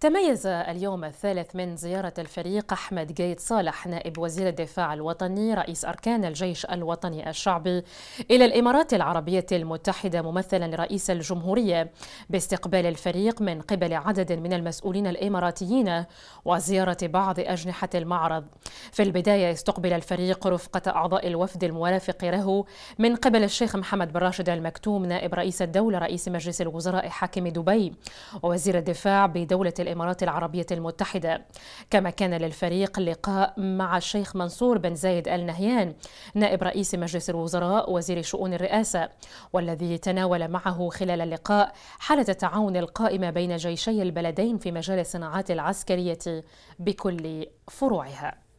تميز اليوم الثالث من زيارة الفريق أحمد جيد صالح نائب وزير الدفاع الوطني رئيس أركان الجيش الوطني الشعبي إلى الإمارات العربية المتحدة ممثلا لرئيس الجمهورية باستقبال الفريق من قبل عدد من المسؤولين الإماراتيين وزيارة بعض أجنحة المعرض في البداية استقبل الفريق رفقة أعضاء الوفد المرافق له من قبل الشيخ محمد بن راشد المكتوم نائب رئيس الدولة رئيس مجلس الوزراء حاكم دبي ووزير الدفاع بدولة الإمارات العربية المتحدة كما كان للفريق لقاء مع الشيخ منصور بن زايد آل نهيان نائب رئيس مجلس الوزراء وزير شؤون الرئاسة والذي تناول معه خلال اللقاء حالة التعاون القائمة بين جيشي البلدين في مجال الصناعات العسكرية بكل فروعها